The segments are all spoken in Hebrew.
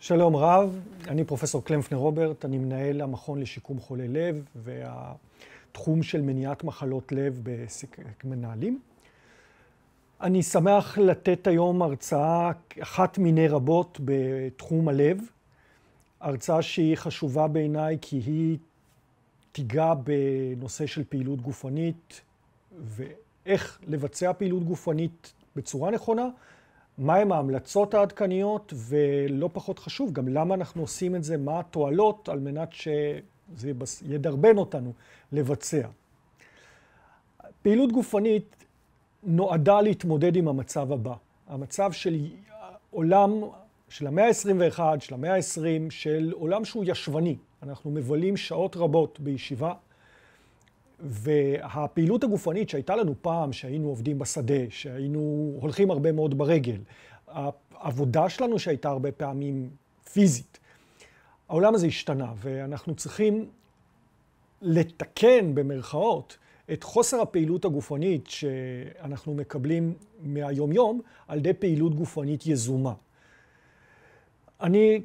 שלום רב, אני פרופסור קלמפנר רוברט, אני מנהל המכון לשיקום חולי לב והתחום של מניעת מחלות לב מנהלים. אני שמח לתת היום הרצאה, אחת מיני רבות, בתחום הלב. הרצאה שהיא חשובה בעיניי כי היא תיגע בנושא של פעילות גופנית ואיך לבצע פעילות גופנית בצורה נכונה, מהם ההמלצות העדכניות, ולא פחות חשוב, גם למה אנחנו עושים את זה, מה התועלות, על מנת שזה ידרבן אותנו לבצע. פעילות גופנית נועדה להתמודד עם המצב הבא. המצב של עולם, של המאה ה-21, של המאה ה-20, של עולם שהוא ישבני. אנחנו מבלים שעות רבות בישיבה והפעילות הגופנית שהייתה לנו פעם, שהיינו עובדים בשדה, שהיינו הולכים הרבה מאוד ברגל, העבודה שלנו שהייתה הרבה פעמים פיזית, העולם הזה השתנה, ואנחנו צריכים לתקן במרכאות את חוסר הפעילות הגופנית שאנחנו מקבלים מהיומיום על ידי פעילות גופנית יזומה. אני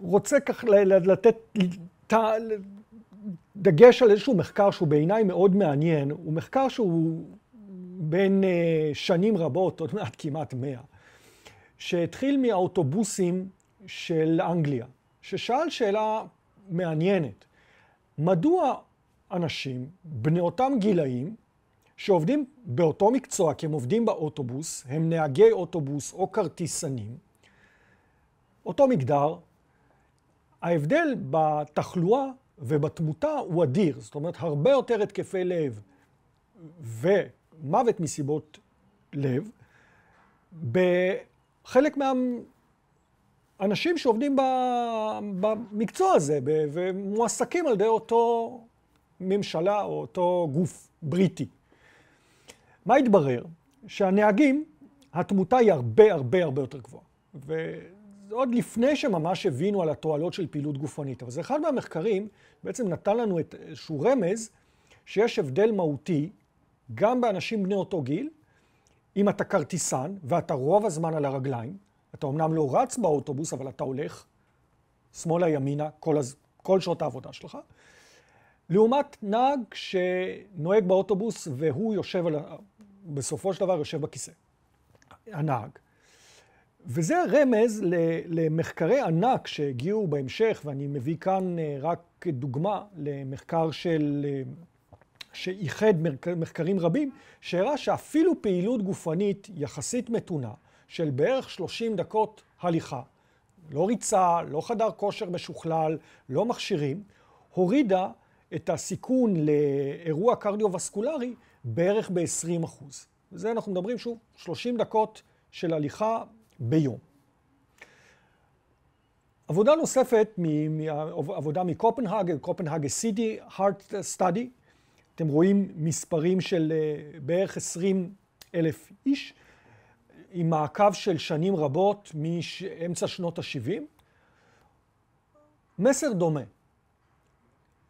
רוצה ככה לתת, דגש על איזשהו מחקר שהוא בעיניי מאוד מעניין, הוא מחקר שהוא בין אה, שנים רבות, עוד מעט כמעט מאה, שהתחיל מהאוטובוסים של אנגליה, ששאל שאלה מעניינת, מדוע אנשים בני אותם גילאים שעובדים באותו מקצוע, כי הם עובדים באוטובוס, הם נהגי אוטובוס או כרטיסנים, אותו מגדר, ההבדל בתחלואה ובתמותה הוא אדיר, זאת אומרת הרבה יותר התקפי לב ומוות מסיבות לב, בחלק מהאנשים שעובדים במקצוע הזה ומועסקים על ידי אותו ממשלה או אותו גוף בריטי. מה התברר? שהנהגים, התמותה היא הרבה הרבה הרבה יותר גבוהה. זה עוד לפני שממש הבינו על התועלות של פעילות גופנית. אבל זה אחד מהמחקרים, בעצם נתן לנו איזשהו רמז, שיש הבדל מהותי, גם באנשים בני אותו גיל, אם אתה כרטיסן ואתה רוב הזמן על הרגליים, אתה אמנם לא רץ באוטובוס, אבל אתה הולך שמאלה-ימינה כל, הז... כל שעות העבודה שלך, לעומת נהג שנוהג באוטובוס והוא יושב, על... בסופו של דבר יושב בכיסא, הנהג. וזה רמז למחקרי ענק שהגיעו בהמשך, ואני מביא כאן אה, רק דוגמה למחקר של, אה, שאיחד מחקרים רבים, שהראה שאפילו פעילות גופנית יחסית מתונה, של בערך 30 דקות הליכה, לא ריצה, לא חדר כושר משוכלל, לא מכשירים, הורידה את הסיכון לאירוע קרדיו-וסקולרי בערך ב-20%. וזה אנחנו מדברים שוב, 30 דקות של הליכה ביום. עבודה נוספת, עבודה מקופנהג, קופנהג סיטי, הארט סטאדי, אתם רואים מספרים של אה, בערך 20 אלף איש, עם מעקב של שנים רבות מאמצע שנות ה-70. מסר דומה,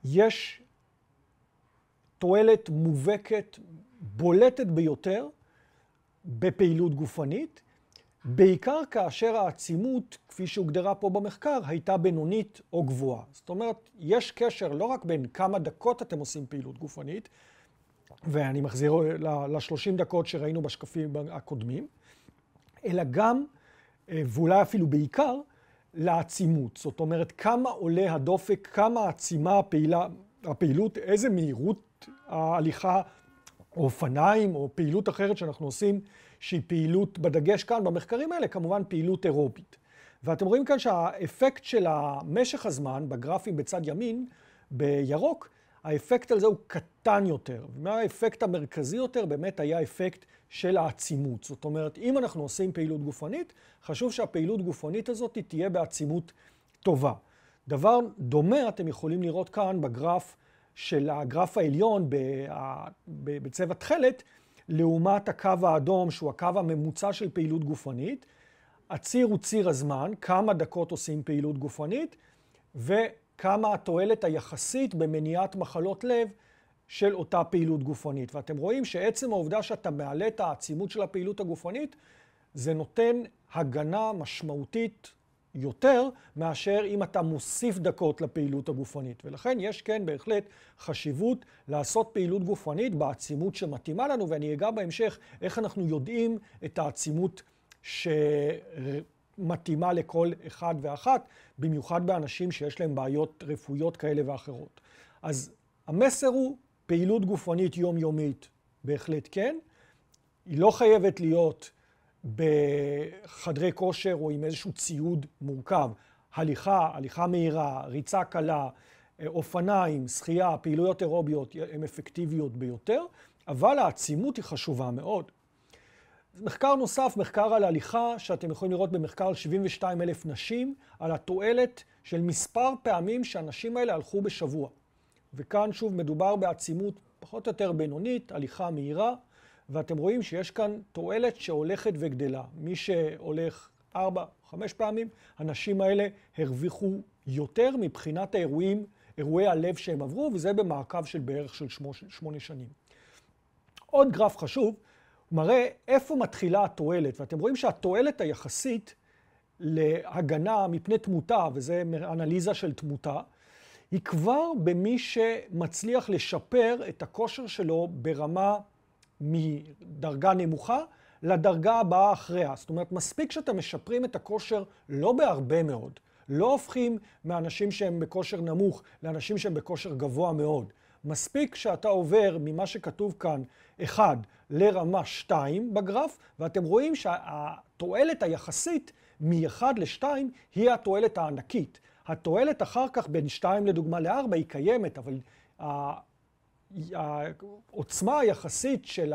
יש תועלת מובהקת, בולטת ביותר, בפעילות גופנית, בעיקר כאשר העצימות, כפי שהוגדרה פה במחקר, הייתה בינונית או גבוהה. זאת אומרת, יש קשר לא רק בין כמה דקות אתם עושים פעילות גופנית, ואני מחזיר ל-30 דקות שראינו בשקפים הקודמים, אלא גם, אה, ואולי אפילו בעיקר, לעצימות. זאת אומרת, כמה עולה הדופק, כמה עצימה הפעילה, הפעילות, איזה מהירות ההליכה, או אופניים, או פעילות אחרת שאנחנו עושים. שהיא פעילות, בדגש כאן במחקרים האלה, כמובן פעילות אירופית. ואתם רואים כאן שהאפקט של המשך הזמן, בגרפים בצד ימין, בירוק, האפקט על זה הוא קטן יותר. והאפקט המרכזי יותר באמת היה אפקט של העצימות. זאת אומרת, אם אנחנו עושים פעילות גופנית, חשוב שהפעילות גופנית הזאת תהיה בעצימות טובה. דבר דומה אתם יכולים לראות כאן בגרף של הגרף העליון בצבע תכלת, לעומת הקו האדום, שהוא הקו הממוצע של פעילות גופנית. הציר הוא ציר הזמן, כמה דקות עושים פעילות גופנית, וכמה התועלת היחסית במניעת מחלות לב של אותה פעילות גופנית. ואתם רואים שעצם העובדה שאתה מעלה את העצימות של הפעילות הגופנית, זה נותן הגנה משמעותית יותר מאשר אם אתה מוסיף דקות לפעילות הגופנית. ולכן יש כן בהחלט חשיבות לעשות פעילות גופנית בעצימות שמתאימה לנו, ואני אגע בהמשך איך אנחנו יודעים את העצימות שמתאימה לכל אחד ואחת, במיוחד באנשים שיש להם בעיות רפואיות כאלה ואחרות. אז המסר הוא פעילות גופנית יומיומית, בהחלט כן. היא לא חייבת להיות בחדרי כושר או עם איזשהו ציוד מורכב. הליכה, הליכה מהירה, ריצה קלה, אה, אופניים, שחייה, פעילויות אירוביות הן אפקטיביות ביותר, אבל העצימות היא חשובה מאוד. מחקר נוסף, מחקר על הליכה, שאתם יכולים לראות במחקר על 72 אלף נשים, על התועלת של מספר פעמים שהנשים האלה הלכו בשבוע. וכאן שוב מדובר בעצימות פחות או יותר בינונית, הליכה מהירה, ואתם רואים שיש כאן תועלת שהולכת וגדלה. מי שהולך ארבע, חמש פעמים, הנשים האלה הרוויחו יותר מבחינת האירועים, אירועי הלב שהם עברו, וזה במעקב של בערך של שמונה שנים. עוד גרף חשוב, מראה איפה מתחילה התועלת, ואתם רואים שהתועלת היחסית להגנה מפני תמותה, וזה אנליזה של תמותה, היא כבר במי שמצליח לשפר את הכושר שלו ברמה מדרגה נמוכה לדרגה הבאה אחריה. זאת אומרת, מספיק שאתם משפרים את הכושר לא בהרבה מאוד. לא הופכים מאנשים שהם בכושר נמוך לאנשים שהם בכושר גבוה מאוד. מספיק שאתה עובר ממה שכתוב כאן 1 לרמה 2 בגרף, ואתם רואים שהתועלת היחסית מ-1 ל-2 היא התועלת הענקית. התועלת אחר כך בין 2 לדוגמה ל-4 היא קיימת, אבל העוצמה היחסית של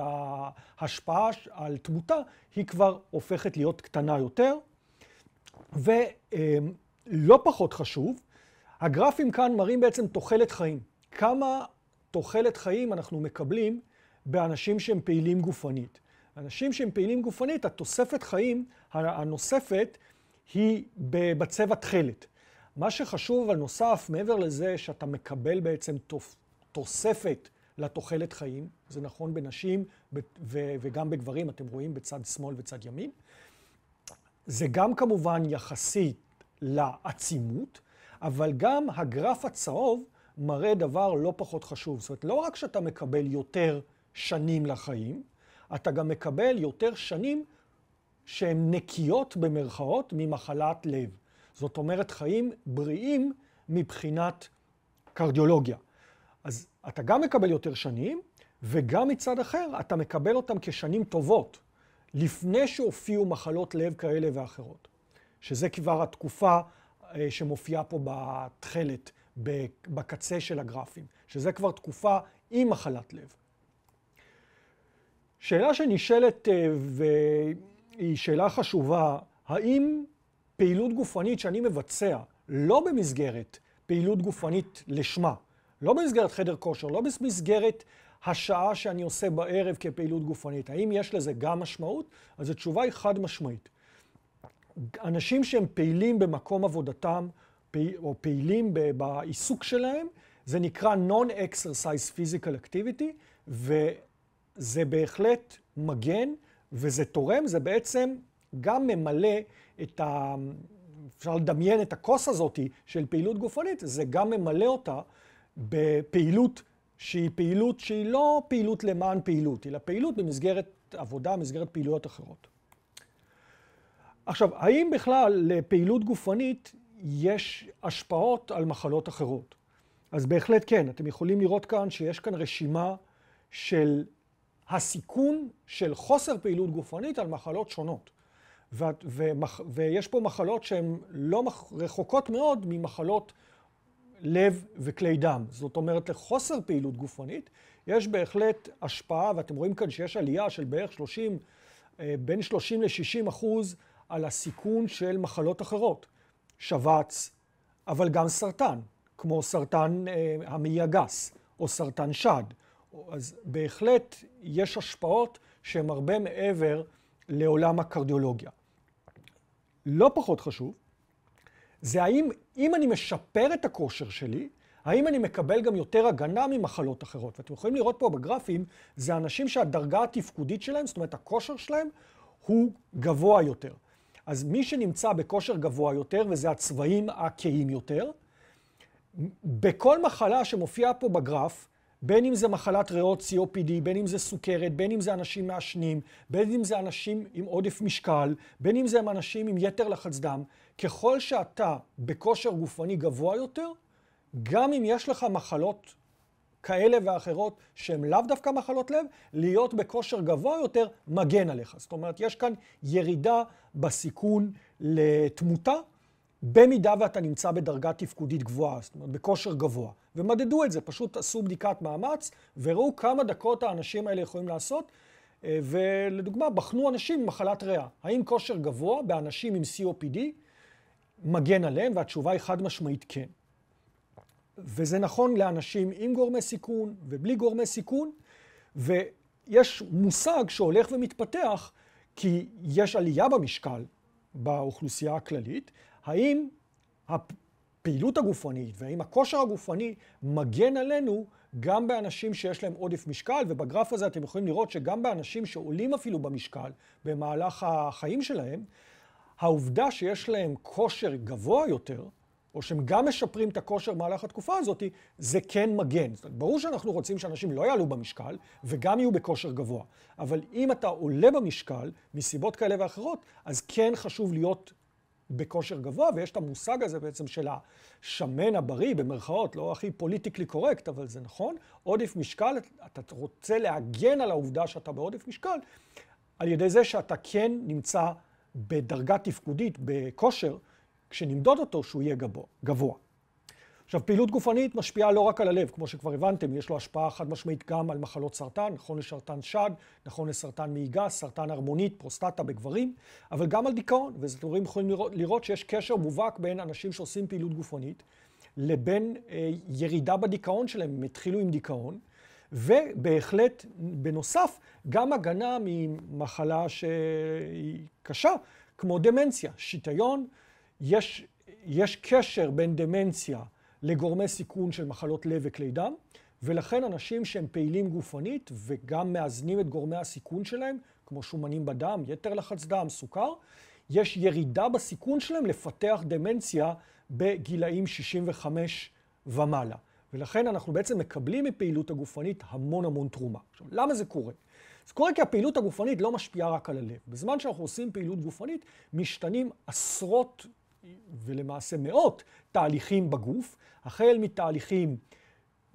ההשפעה על תמותה היא כבר הופכת להיות קטנה יותר. ולא פחות חשוב, הגרפים כאן מראים בעצם תוחלת חיים. כמה תוחלת חיים אנחנו מקבלים באנשים שהם פעילים גופנית. אנשים שהם פעילים גופנית, התוספת חיים הנוספת היא בצבע תכלת. מה שחשוב אבל נוסף, מעבר לזה שאתה מקבל בעצם תוספת לתוחלת חיים, זה נכון בנשים וגם בגברים, אתם רואים בצד שמאל וצד ימין. זה גם כמובן יחסית לעצימות, אבל גם הגרף הצהוב מראה דבר לא פחות חשוב. זאת אומרת, לא רק שאתה מקבל יותר שנים לחיים, אתה גם מקבל יותר שנים שהן נקיות במרכאות ממחלת לב. זאת אומרת, חיים בריאים מבחינת קרדיולוגיה. אז אתה גם מקבל יותר שנים, וגם מצד אחר, אתה מקבל אותם כשנים טובות, לפני שהופיעו מחלות לב כאלה ואחרות, שזה כבר התקופה אה, שמופיעה פה בתכלת, בקצה של הגרפים, שזה כבר תקופה עם מחלת לב. שאלה שנשאלת, אה, והיא שאלה חשובה, האם פעילות גופנית שאני מבצע, לא במסגרת פעילות גופנית לשמה, לא במסגרת חדר כושר, לא במסגרת השעה שאני עושה בערב כפעילות גופנית. האם יש לזה גם משמעות? אז התשובה היא חד משמעית. אנשים שהם פעילים במקום עבודתם, או פעילים בעיסוק שלהם, זה נקרא Non-Exercise Physical Activity, וזה בהחלט מגן, וזה תורם, זה בעצם גם ממלא את ה... אפשר לדמיין את הכוס הזאת של פעילות גופנית, זה גם ממלא אותה בפעילות שהיא פעילות שהיא לא פעילות למען פעילות, אלא פעילות במסגרת עבודה, במסגרת פעילויות אחרות. עכשיו, האם בכלל לפעילות גופנית יש השפעות על מחלות אחרות? אז בהחלט כן, אתם יכולים לראות כאן שיש כאן רשימה של הסיכון של חוסר פעילות גופנית על מחלות שונות. ו- ו- ויש פה מחלות שהן לא מח- רחוקות מאוד ממחלות לב וכלי דם. זאת אומרת, לחוסר פעילות גופנית יש בהחלט השפעה, ואתם רואים כאן שיש עלייה של בערך 30, אה, בין 30 ל-60 אחוז על הסיכון של מחלות אחרות, שבץ, אבל גם סרטן, כמו סרטן אה, המעי הגס, או סרטן שד. אז בהחלט יש השפעות שהן הרבה מעבר לעולם הקרדיולוגיה. לא פחות חשוב, זה האם, אם אני משפר את הכושר שלי, האם אני מקבל גם יותר הגנה ממחלות אחרות? ואתם יכולים לראות פה בגרפים, זה אנשים שהדרגה התפקודית שלהם, זאת אומרת הכושר שלהם, הוא גבוה יותר. אז מי שנמצא בכושר גבוה יותר, וזה הצבעים הכהים יותר, בכל מחלה שמופיעה פה בגרף, בין אם זה מחלת ריאות COPD, בין אם זה סוכרת, בין אם זה אנשים מעשנים, בין אם זה אנשים עם עודף משקל, בין אם זה אנשים עם יתר לחץ דם, ככל שאתה בכושר גופני גבוה יותר, גם אם יש לך מחלות כאלה ואחרות שהן לאו דווקא מחלות לב, להיות בכושר גבוה יותר מגן עליך. זאת אומרת, יש כאן ירידה בסיכון לתמותה, במידה ואתה נמצא בדרגה תפקודית גבוהה, זאת אומרת, בכושר גבוה. ומדדו את זה, פשוט עשו בדיקת מאמץ, וראו כמה דקות האנשים האלה יכולים לעשות. אה, ולדוגמה, בחנו אנשים עם מחלת ריאה. האם כושר גבוה באנשים עם COPD מגן עליהם? והתשובה היא חד משמעית כן. וזה נכון לאנשים עם גורמי סיכון ובלי גורמי סיכון, ויש מושג שהולך ומתפתח כי יש עלייה במשקל באוכלוסייה הכללית, האם הפעילות הגופנית והאם הכושר הגופני מגן עלינו גם באנשים שיש להם עודף משקל, ובגרף הזה אתם יכולים לראות שגם באנשים שעולים אפילו במשקל במהלך החיים שלהם, העובדה שיש להם כושר גבוה יותר, או שהם גם משפרים את הכושר במהלך התקופה הזאת, זה כן מגן. זאת אומרת, ברור שאנחנו רוצים שאנשים לא יעלו במשקל וגם יהיו בכושר גבוה, אבל אם אתה עולה במשקל, מסיבות כאלה ואחרות, אז כן חשוב להיות בכושר גבוה, ויש את המושג הזה בעצם של השמן הבריא, במרכאות, לא הכי פוליטיקלי קורקט, אבל זה נכון, עודף משקל, אתה רוצה להגן על העובדה שאתה בעודף משקל, על ידי זה שאתה כן נמצא בדרגה תפקודית, בכושר, כשנמדוד אותו, שהוא יהיה גבוה. עכשיו, פעילות גופנית משפיעה לא רק על הלב, כמו שכבר הבנתם, יש לו השפעה חד משמעית גם על מחלות סרטן, נכון לסרטן שד, נכון לסרטן מעיגה, סרטן הרמונית, פרוסטטה בגברים, אבל גם על דיכאון, וזאתורים יכולים לראות, לראות שיש קשר מובהק בין אנשים שעושים פעילות גופנית לבין אה, ירידה בדיכאון שלהם, הם התחילו עם דיכאון, ובהחלט, בנוסף, גם הגנה ממחלה שהיא קשה, כמו דמנציה, שיטיון. יש, יש קשר בין דמנציה לגורמי סיכון של מחלות לב וכלי דם, ולכן אנשים שהם פעילים גופנית וגם מאזנים את גורמי הסיכון שלהם, כמו שומנים בדם, יתר לחץ דם, סוכר, יש ירידה בסיכון שלהם לפתח דמנציה בגילאים 65 ומעלה. ולכן אנחנו בעצם מקבלים מפעילות הגופנית המון המון תרומה. עכשיו, למה זה קורה? זה קורה כי הפעילות הגופנית לא משפיעה רק על הלב. בזמן שאנחנו עושים פעילות גופנית, משתנים עשרות ולמעשה מאות תהליכים בגוף, החל מתהליכים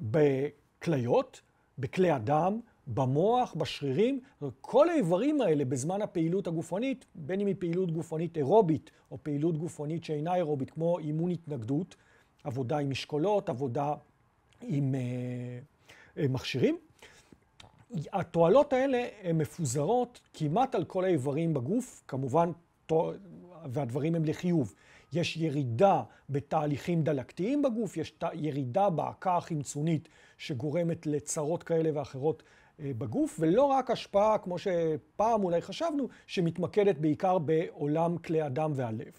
בכליות, בכלי הדם, במוח, בשרירים, כל האיברים האלה בזמן הפעילות הגופנית, בין אם היא פעילות גופנית אירובית או פעילות גופנית שאינה אירובית, כמו אימון התנגדות, עבודה עם משקולות, עבודה עם אה, אה, מכשירים. התועלות האלה הן מפוזרות כמעט על כל האיברים בגוף, כמובן, והדברים הם לחיוב. יש ירידה בתהליכים דלקתיים בגוף, יש ירידה בהקה החמצונית שגורמת לצרות כאלה ואחרות אה, בגוף, ולא רק השפעה, כמו שפעם אולי חשבנו, שמתמקדת בעיקר בעולם כלי הדם והלב.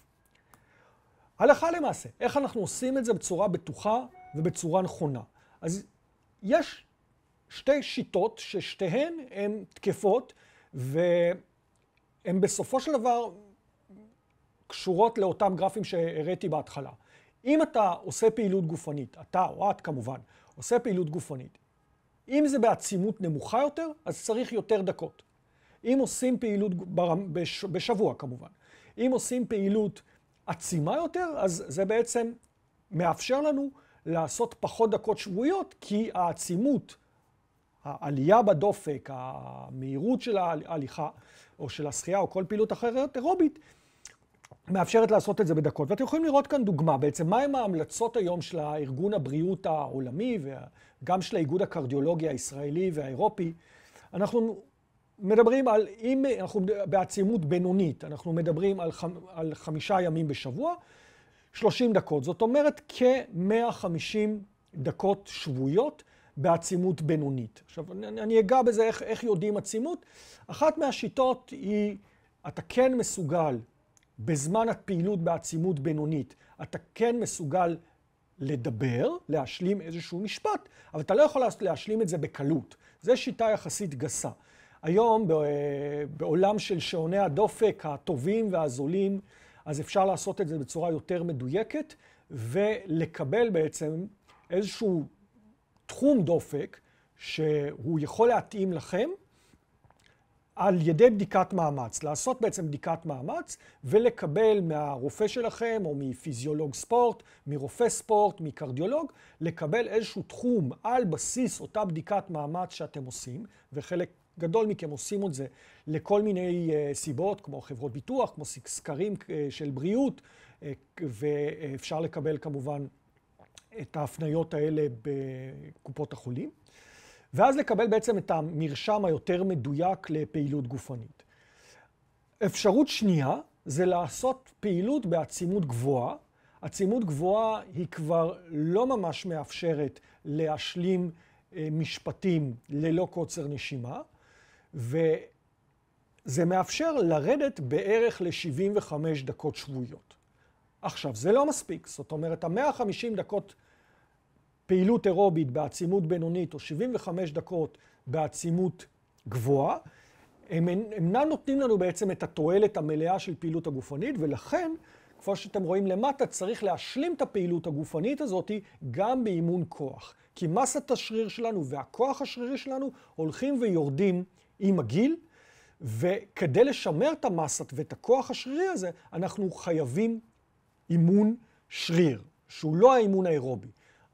הלכה למעשה, איך אנחנו עושים את זה בצורה בטוחה ובצורה נכונה. אז יש שתי שיטות ששתיהן הן תקפות, והן בסופו של דבר קשורות לאותם גרפים שהראיתי בהתחלה. אם אתה עושה פעילות גופנית, אתה או את כמובן, עושה פעילות גופנית, אם זה בעצימות נמוכה יותר, אז צריך יותר דקות. אם עושים פעילות, בשבוע כמובן, אם עושים פעילות עצימה יותר, אז זה בעצם מאפשר לנו לעשות פחות דקות שבועיות, כי העצימות, העלייה בדופק, המהירות של ההליכה, או של השחייה, או כל פעילות אחרת אירובית, מאפשרת לעשות את זה בדקות. ואתם יכולים לראות כאן דוגמה בעצם, מהם ההמלצות היום של הארגון הבריאות העולמי, וגם של האיגוד הקרדיולוגי הישראלי והאירופי. אנחנו מדברים על, אם אנחנו בעצימות בינונית, אנחנו מדברים על, חמ, על חמישה ימים בשבוע, 30 דקות, זאת אומרת כ-150 דקות שבועיות בעצימות בינונית. עכשיו, אני, אני אגע בזה איך, איך יודעים עצימות. אחת מהשיטות היא, אתה כן מסוגל, בזמן הפעילות בעצימות בינונית, אתה כן מסוגל לדבר, להשלים איזשהו משפט, אבל אתה לא יכול להשלים את זה בקלות. זו שיטה יחסית גסה. היום, אה, בעולם של שעוני הדופק, הטובים והזולים, אז אפשר לעשות את זה בצורה יותר מדויקת, ולקבל בעצם איזשהו תחום דופק שהוא יכול להתאים לכם על ידי בדיקת מאמץ. לעשות בעצם בדיקת מאמץ ולקבל מהרופא שלכם או מפיזיולוג ספורט, מרופא ספורט, מקרדיולוג, לקבל איזשהו תחום על בסיס אותה בדיקת מאמץ שאתם עושים, וחלק גדול מכם עושים את זה לכל מיני אה, סיבות, כמו חברות ביטוח, כמו סקרים אה, של בריאות, אה, ואפשר לקבל כמובן את ההפניות האלה בקופות החולים, ואז לקבל בעצם את המרשם היותר מדויק לפעילות גופנית. אפשרות שנייה זה לעשות פעילות בעצימות גבוהה. עצימות גבוהה היא כבר לא ממש מאפשרת להשלים משפטים ללא קוצר נשימה, ו... זה מאפשר לרדת בערך ל-75 דקות שבועיות. עכשיו, זה לא מספיק. זאת אומרת, ה-150 דקות פעילות אירובית בעצימות בינונית, או 75 דקות בעצימות גבוהה, הם אינם נותנים לנו בעצם את התועלת המלאה של פעילות הגופנית, ולכן, כמו שאתם רואים למטה, צריך להשלים את הפעילות הגופנית הזאת גם באימון כוח. כי מסת השריר שלנו והכוח השרירי שלנו הולכים ויורדים עם הגיל, וכדי לשמר את המסת ואת הכוח השרירי הזה, אנחנו חייבים אימון שריר, שהוא לא האימון האירובי.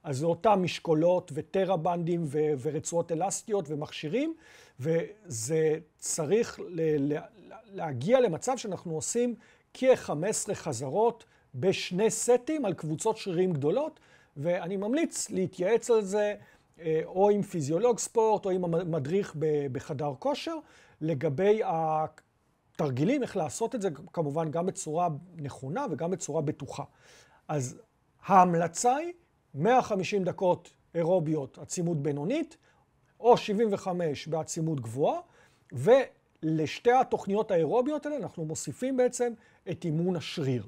אז זה אותם משקולות וטראבנדים ו- ורצועות אלסטיות ומכשירים, וזה צריך ל- ל- להגיע למצב שאנחנו עושים כ-15 חזרות בשני סטים על קבוצות שרירים גדולות, ואני ממליץ להתייעץ על זה אה, או עם פיזיולוג ספורט או עם המדריך בחדר כושר, לגבי התרגילים, איך לעשות את זה, כמובן גם בצורה נכונה וגם בצורה בטוחה. אז ההמלצה היא 150 דקות אירוביות עצימות בינונית, או 75 בעצימות גבוהה, ולשתי התוכניות האירוביות האלה אנחנו מוסיפים בעצם את אימון השריר.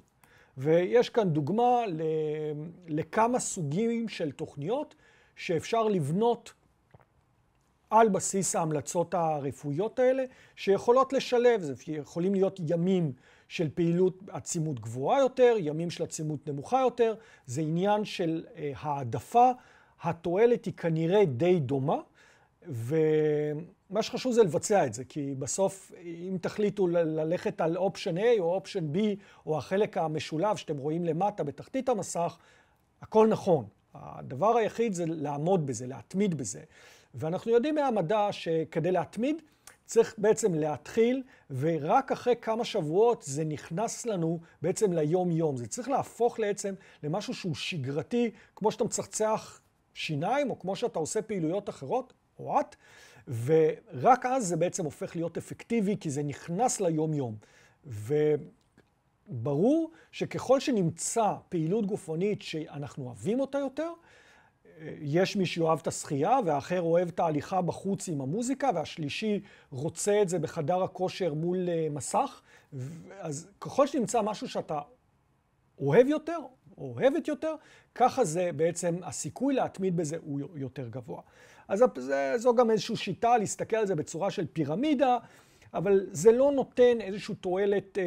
ויש כאן דוגמה לכמה סוגים של תוכניות שאפשר לבנות על בסיס ההמלצות הרפואיות האלה, שיכולות לשלב, זה יכולים להיות ימים של פעילות עצימות גבוהה יותר, ימים של עצימות נמוכה יותר, זה עניין של אה, העדפה, התועלת היא כנראה די דומה, ומה שחשוב זה לבצע את זה, כי בסוף אם תחליטו ללכת על אופשן A או אופשן B, או החלק המשולב שאתם רואים למטה בתחתית המסך, הכל נכון. הדבר היחיד זה לעמוד בזה, להתמיד בזה. ואנחנו יודעים מהמדע שכדי להתמיד, צריך בעצם להתחיל, ורק אחרי כמה שבועות זה נכנס לנו בעצם ליום-יום. זה צריך להפוך בעצם למשהו שהוא שגרתי, כמו שאתה מצחצח שיניים, או כמו שאתה עושה פעילויות אחרות, או את, ורק אז זה בעצם הופך להיות אפקטיבי, כי זה נכנס ליום-יום. וברור שככל שנמצא פעילות גופנית שאנחנו אוהבים אותה יותר, יש מי שאוהב את השחייה, והאחר אוהב את ההליכה בחוץ עם המוזיקה, והשלישי רוצה את זה בחדר הכושר מול אה, מסך. אז ככל שנמצא משהו שאתה אוהב יותר, או אוהבת יותר, ככה זה בעצם, הסיכוי להתמיד בזה הוא יותר גבוה. אז זה, זו גם איזושהי שיטה להסתכל על זה בצורה של פירמידה. אבל זה לא נותן איזושהי תועלת, אה,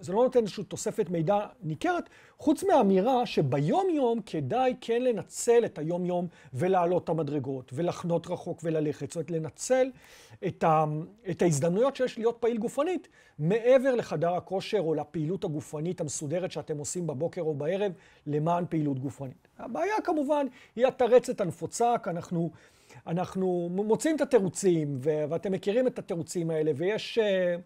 זה לא נותן איזושהי תוספת מידע ניכרת, חוץ מהאמירה שביום-יום כדאי כן לנצל את היום-יום ולעלות את המדרגות, ולחנות רחוק וללכת. זאת אומרת, לנצל את, ה, את ההזדמנויות שיש להיות פעיל גופנית מעבר לחדר הכושר או לפעילות הגופנית המסודרת שאתם עושים בבוקר או בערב למען פעילות גופנית. הבעיה כמובן היא התרצת הנפוצה, כי אנחנו... אנחנו מוצאים את התירוצים, ו- ואתם מכירים את התירוצים האלה, ויש, אה,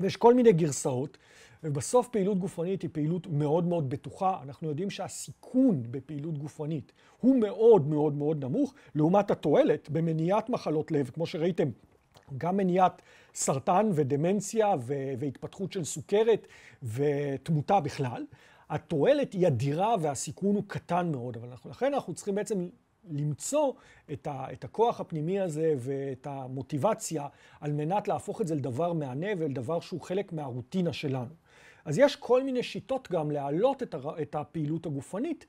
ויש כל מיני גרסאות. ובסוף פעילות גופנית היא פעילות מאוד מאוד בטוחה. אנחנו יודעים שהסיכון בפעילות גופנית הוא מאוד מאוד מאוד נמוך, לעומת התועלת במניעת מחלות לב, כמו שראיתם, גם מניעת סרטן ודמנציה ו- והתפתחות של סוכרת ותמותה בכלל. התועלת היא אדירה והסיכון הוא קטן מאוד, אבל אנחנו, לכן אנחנו צריכים בעצם למצוא את, ה, את הכוח הפנימי הזה ואת המוטיבציה על מנת להפוך את זה לדבר מהנה ולדבר שהוא חלק מהרוטינה שלנו. אז יש כל מיני שיטות גם להעלות את, הר, את הפעילות הגופנית,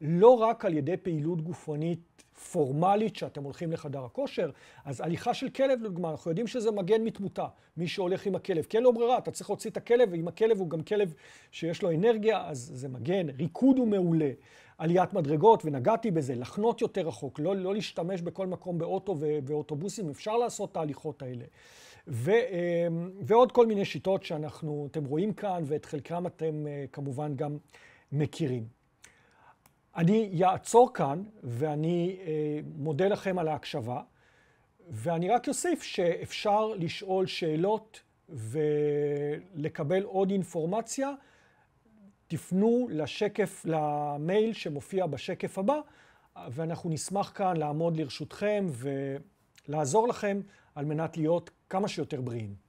לא רק על ידי פעילות גופנית פורמלית שאתם הולכים לחדר הכושר, אז הליכה של כלב לדוגמה, אנחנו יודעים שזה מגן מתמותה, מי שהולך עם הכלב, כי אין לו לא ברירה, אתה צריך להוציא את הכלב, ואם הכלב הוא גם כלב שיש לו אנרגיה, אז זה מגן, ריקוד הוא מעולה. עליית מדרגות, ונגעתי בזה, לחנות יותר רחוק, לא, לא להשתמש בכל מקום באוטו ואוטובוסים, אפשר לעשות את ההליכות האלה. ו, אמ, ועוד כל מיני שיטות שאנחנו, אתם רואים כאן, ואת חלקם אתם אה, כמובן גם מכירים. אני אעצור כאן, ואני אה, מודה לכם על ההקשבה, ואני רק אוסיף שאפשר לשאול שאלות ולקבל עוד אינפורמציה. תפנו לשקף, למייל שמופיע בשקף הבא, ואנחנו נשמח כאן לעמוד לרשותכם ולעזור לכם על מנת להיות כמה שיותר בריאים.